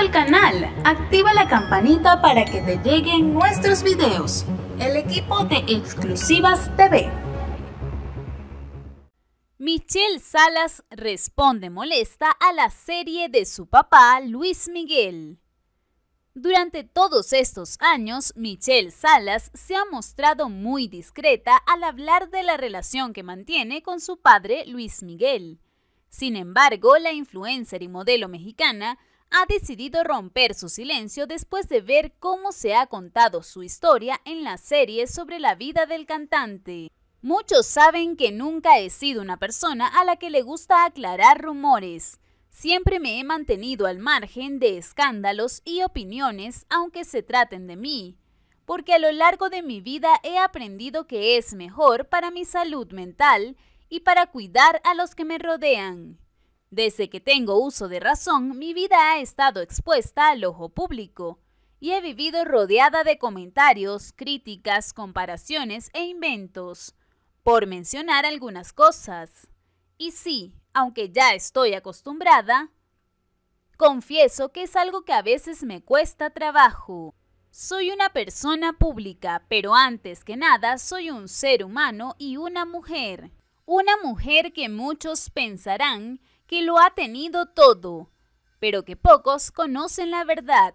El al canal, activa la campanita para que te lleguen nuestros videos. El equipo de Exclusivas TV. Michelle Salas responde molesta a la serie de su papá Luis Miguel. Durante todos estos años, Michelle Salas se ha mostrado muy discreta al hablar de la relación que mantiene con su padre Luis Miguel. Sin embargo, la influencer y modelo mexicana ha decidido romper su silencio después de ver cómo se ha contado su historia en la serie sobre la vida del cantante. Muchos saben que nunca he sido una persona a la que le gusta aclarar rumores. Siempre me he mantenido al margen de escándalos y opiniones, aunque se traten de mí, porque a lo largo de mi vida he aprendido que es mejor para mi salud mental y para cuidar a los que me rodean. Desde que tengo uso de razón, mi vida ha estado expuesta al ojo público y he vivido rodeada de comentarios, críticas, comparaciones e inventos, por mencionar algunas cosas. Y sí, aunque ya estoy acostumbrada, confieso que es algo que a veces me cuesta trabajo. Soy una persona pública, pero antes que nada soy un ser humano y una mujer. Una mujer que muchos pensarán que lo ha tenido todo, pero que pocos conocen la verdad.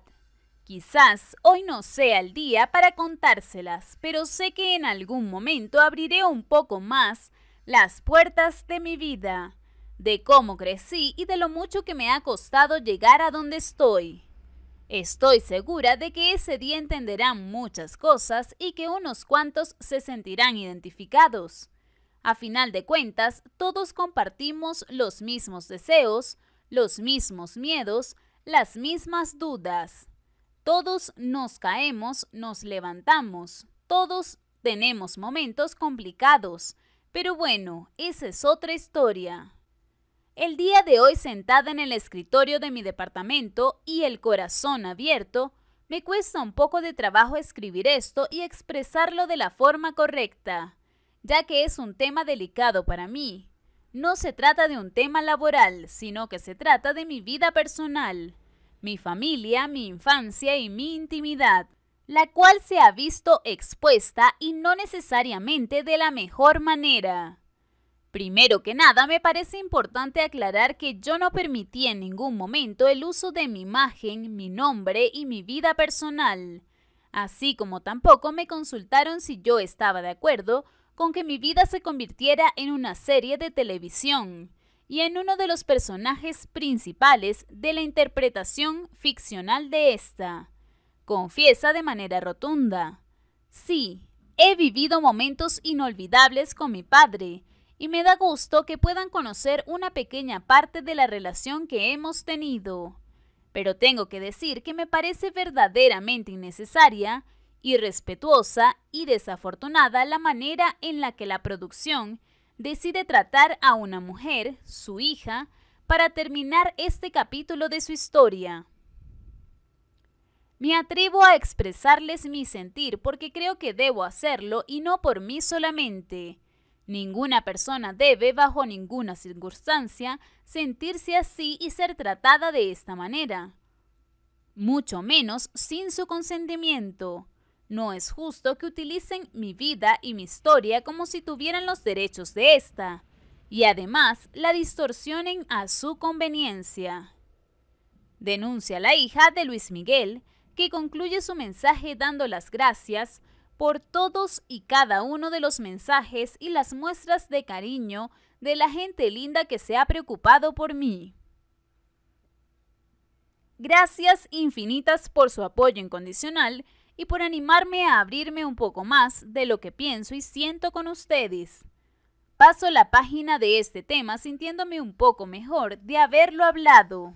Quizás hoy no sea el día para contárselas, pero sé que en algún momento abriré un poco más las puertas de mi vida, de cómo crecí y de lo mucho que me ha costado llegar a donde estoy. Estoy segura de que ese día entenderán muchas cosas y que unos cuantos se sentirán identificados. A final de cuentas, todos compartimos los mismos deseos, los mismos miedos, las mismas dudas. Todos nos caemos, nos levantamos, todos tenemos momentos complicados, pero bueno, esa es otra historia. El día de hoy sentada en el escritorio de mi departamento y el corazón abierto, me cuesta un poco de trabajo escribir esto y expresarlo de la forma correcta ya que es un tema delicado para mí. No se trata de un tema laboral, sino que se trata de mi vida personal, mi familia, mi infancia y mi intimidad, la cual se ha visto expuesta y no necesariamente de la mejor manera. Primero que nada, me parece importante aclarar que yo no permití en ningún momento el uso de mi imagen, mi nombre y mi vida personal, así como tampoco me consultaron si yo estaba de acuerdo con que mi vida se convirtiera en una serie de televisión y en uno de los personajes principales de la interpretación ficcional de esta. Confiesa de manera rotunda. Sí, he vivido momentos inolvidables con mi padre, y me da gusto que puedan conocer una pequeña parte de la relación que hemos tenido. Pero tengo que decir que me parece verdaderamente innecesaria irrespetuosa y desafortunada la manera en la que la producción decide tratar a una mujer, su hija, para terminar este capítulo de su historia. Me atrevo a expresarles mi sentir porque creo que debo hacerlo y no por mí solamente. Ninguna persona debe, bajo ninguna circunstancia, sentirse así y ser tratada de esta manera, mucho menos sin su consentimiento. No es justo que utilicen mi vida y mi historia como si tuvieran los derechos de esta, y además la distorsionen a su conveniencia. Denuncia la hija de Luis Miguel, que concluye su mensaje dando las gracias por todos y cada uno de los mensajes y las muestras de cariño de la gente linda que se ha preocupado por mí. Gracias infinitas por su apoyo incondicional y por animarme a abrirme un poco más de lo que pienso y siento con ustedes. Paso la página de este tema sintiéndome un poco mejor de haberlo hablado.